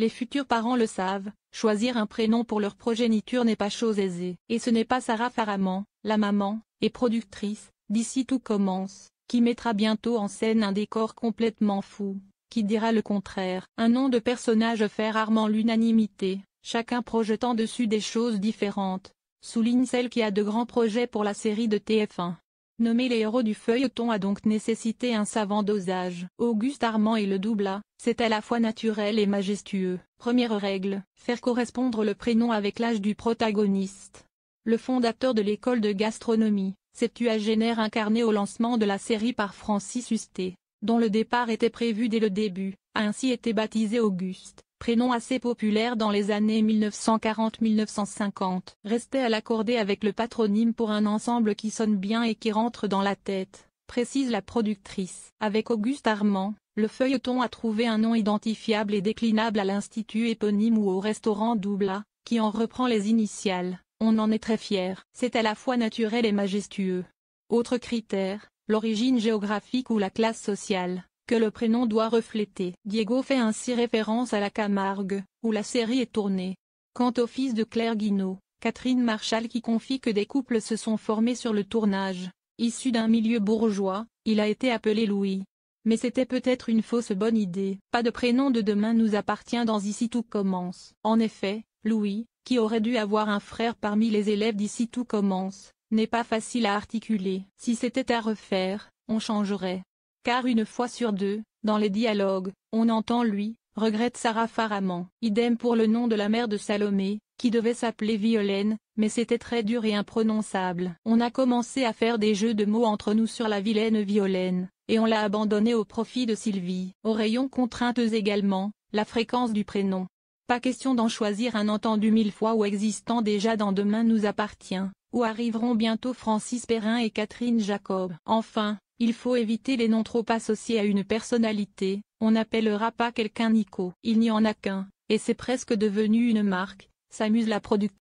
Les futurs parents le savent, choisir un prénom pour leur progéniture n'est pas chose aisée. Et ce n'est pas Sarah Faramand, la maman, et productrice, d'ici tout commence, qui mettra bientôt en scène un décor complètement fou, qui dira le contraire. Un nom de personnage fait rarement l'unanimité, chacun projetant dessus des choses différentes, souligne celle qui a de grands projets pour la série de TF1. Nommer les héros du feuilleton a donc nécessité un savant dosage. Auguste Armand et le doublat, c'est à la fois naturel et majestueux. Première règle, faire correspondre le prénom avec l'âge du protagoniste. Le fondateur de l'école de gastronomie, septuagénaire incarné au lancement de la série par Francis Husté, dont le départ était prévu dès le début, a ainsi été baptisé Auguste prénom assez populaire dans les années 1940-1950. Restait à l'accorder avec le patronyme pour un ensemble qui sonne bien et qui rentre dans la tête, précise la productrice. Avec Auguste Armand, le feuilleton a trouvé un nom identifiable et déclinable à l'Institut éponyme ou au restaurant Doubla, qui en reprend les initiales. On en est très fier. C'est à la fois naturel et majestueux. Autre critère, l'origine géographique ou la classe sociale que le prénom doit refléter. Diego fait ainsi référence à la Camargue, où la série est tournée. Quant au fils de Claire Guinaud, Catherine Marshall qui confie que des couples se sont formés sur le tournage. Issu d'un milieu bourgeois, il a été appelé Louis. Mais c'était peut-être une fausse bonne idée. Pas de prénom de demain nous appartient dans Ici tout commence. En effet, Louis, qui aurait dû avoir un frère parmi les élèves d'Ici tout commence, n'est pas facile à articuler. Si c'était à refaire, on changerait car une fois sur deux, dans les dialogues, on entend lui, regrette Sarah Faraman. Idem pour le nom de la mère de Salomé, qui devait s'appeler Violaine, mais c'était très dur et imprononçable. On a commencé à faire des jeux de mots entre nous sur la vilaine Violaine, et on l'a abandonnée au profit de Sylvie. Aux rayons contraintes également, la fréquence du prénom. Pas question d'en choisir un entendu mille fois ou existant déjà dans Demain nous appartient, où arriveront bientôt Francis Perrin et Catherine Jacob. Enfin, il faut éviter les noms trop associés à une personnalité, on n'appellera pas quelqu'un Nico. Il n'y en a qu'un, et c'est presque devenu une marque, s'amuse la productrice.